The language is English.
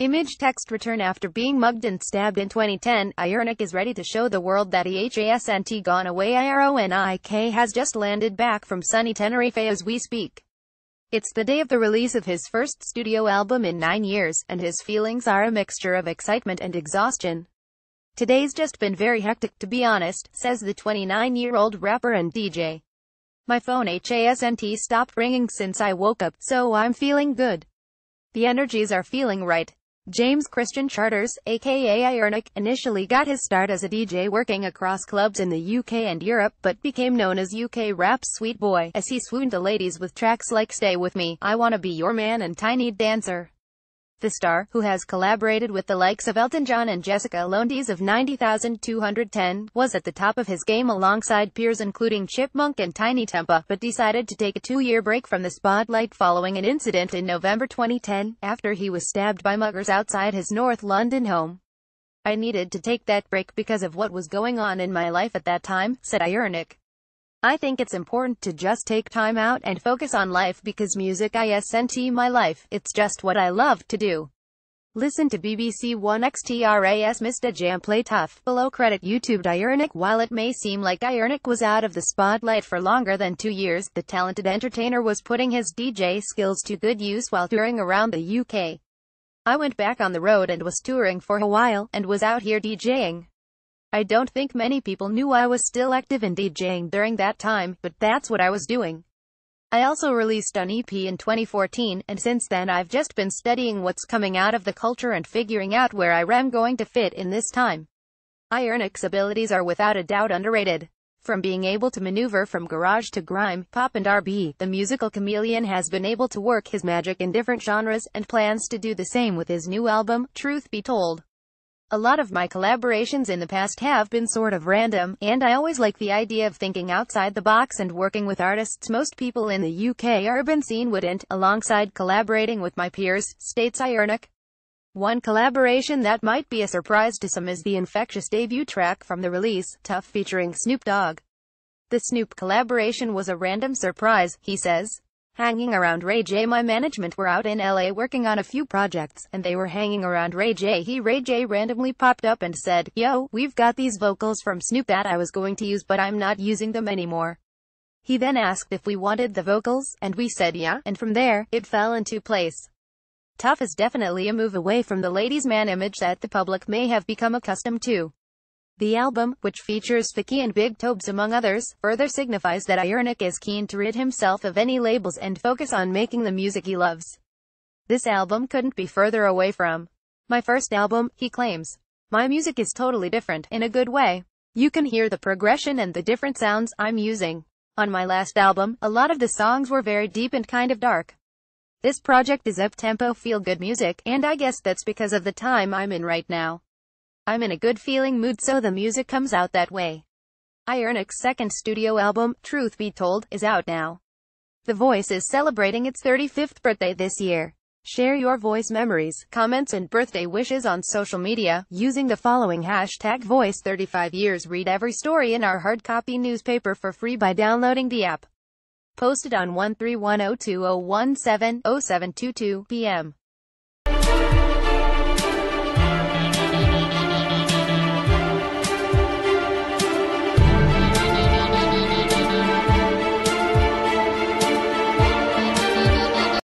Image text return After being mugged and stabbed in 2010, Ironik is ready to show the world that EHASNT gone away Ironik has just landed back from sunny Tenerife as we speak. It's the day of the release of his first studio album in nine years, and his feelings are a mixture of excitement and exhaustion. Today's just been very hectic to be honest, says the 29-year-old rapper and DJ. My phone HASNT stopped ringing since I woke up, so I'm feeling good. The energies are feeling right. James Christian Charters, aka Ionic, initially got his start as a DJ working across clubs in the UK and Europe, but became known as UK rap sweet boy, as he swooned the ladies with tracks like Stay With Me, I Wanna Be Your Man and Tiny Dancer. The star, who has collaborated with the likes of Elton John and Jessica Lowndes of 90,210, was at the top of his game alongside peers including Chipmunk and Tiny Tempa, but decided to take a two-year break from the spotlight following an incident in November 2010, after he was stabbed by muggers outside his North London home. I needed to take that break because of what was going on in my life at that time, said Ionic. I think it's important to just take time out and focus on life because music isn't my life, it's just what I love to do. Listen to BBC One XTRAS Mr. Jam play tough. Below credit YouTube Diurnic While it may seem like Diurnic was out of the spotlight for longer than two years, the talented entertainer was putting his DJ skills to good use while touring around the UK. I went back on the road and was touring for a while, and was out here DJing. I don't think many people knew I was still active in DJing during that time, but that's what I was doing. I also released an EP in 2014, and since then I've just been studying what's coming out of the culture and figuring out where I am going to fit in this time. Ironic's abilities are without a doubt underrated. From being able to maneuver from garage to grime, pop and RB, the musical chameleon has been able to work his magic in different genres and plans to do the same with his new album, Truth Be Told. A lot of my collaborations in the past have been sort of random, and I always like the idea of thinking outside the box and working with artists most people in the UK urban scene wouldn't, alongside collaborating with my peers, states Ionic. One collaboration that might be a surprise to some is the infectious debut track from the release, Tough featuring Snoop Dogg. The Snoop collaboration was a random surprise, he says hanging around Ray J. My management were out in LA working on a few projects, and they were hanging around Ray J. He Ray J randomly popped up and said, Yo, we've got these vocals from Snoop that I was going to use but I'm not using them anymore. He then asked if we wanted the vocals, and we said yeah, and from there, it fell into place. Tough is definitely a move away from the ladies' man image that the public may have become accustomed to. The album, which features Ficky and Big Tobes among others, further signifies that Ironic is keen to rid himself of any labels and focus on making the music he loves. This album couldn't be further away from my first album, he claims. My music is totally different, in a good way. You can hear the progression and the different sounds I'm using. On my last album, a lot of the songs were very deep and kind of dark. This project is up-tempo feel-good music, and I guess that's because of the time I'm in right now. I'm in a good feeling mood so the music comes out that way. Ironic's second studio album, Truth Be Told, is out now. The Voice is celebrating its 35th birthday this year. Share your voice memories, comments and birthday wishes on social media, using the following hashtag voice35years. Read every story in our hard copy newspaper for free by downloading the app. Posted on 131020170722 p.m.